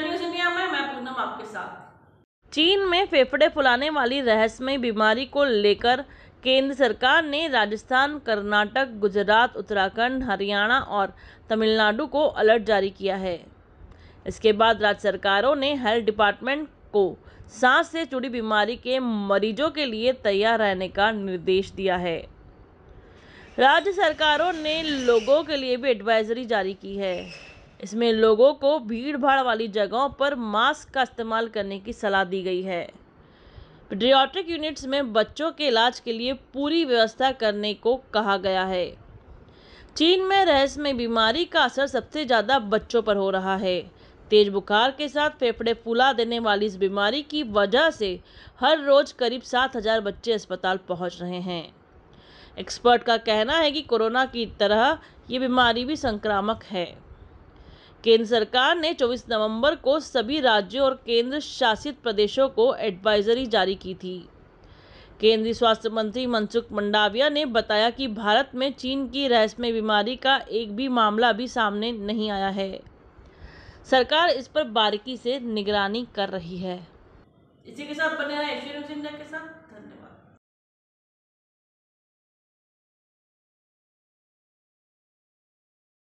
मैं पूनम आपके साथ चीन में फेफड़े फुलाने वाली रहस्यमय बीमारी को लेकर केंद्र सरकार ने राजस्थान कर्नाटक गुजरात उत्तराखंड हरियाणा और तमिलनाडु को अलर्ट जारी किया है इसके बाद राज्य सरकारों ने हेल्थ डिपार्टमेंट को सांस से जुड़ी बीमारी के मरीजों के लिए तैयार रहने का निर्देश दिया है राज्य सरकारों ने लोगों के लिए भी एडवाइजरी जारी की है इसमें लोगों को भीड़ भाड़ वाली जगहों पर मास्क का इस्तेमाल करने की सलाह दी गई है पीडियाट्रिक यूनिट्स में बच्चों के इलाज के लिए पूरी व्यवस्था करने को कहा गया है चीन में रहस्यमय बीमारी का असर सबसे ज़्यादा बच्चों पर हो रहा है तेज बुखार के साथ फेफड़े फुला देने वाली इस बीमारी की वजह से हर रोज करीब सात हजार बच्चे अस्पताल पहुंच रहे हैं एक्सपर्ट का कहना है कि कोरोना की तरह ये बीमारी भी संक्रामक है केंद्र सरकार ने 24 नवंबर को सभी राज्यों और केंद्र शासित प्रदेशों को एडवाइजरी जारी की थी केंद्रीय स्वास्थ्य मंत्री मनसुख मंडाविया ने बताया कि भारत में चीन की रहस्यमय बीमारी का एक भी मामला अभी सामने नहीं आया है सरकार इस पर बारीकी से निगरानी कर रही है इसी के साथ बने रहे के साथ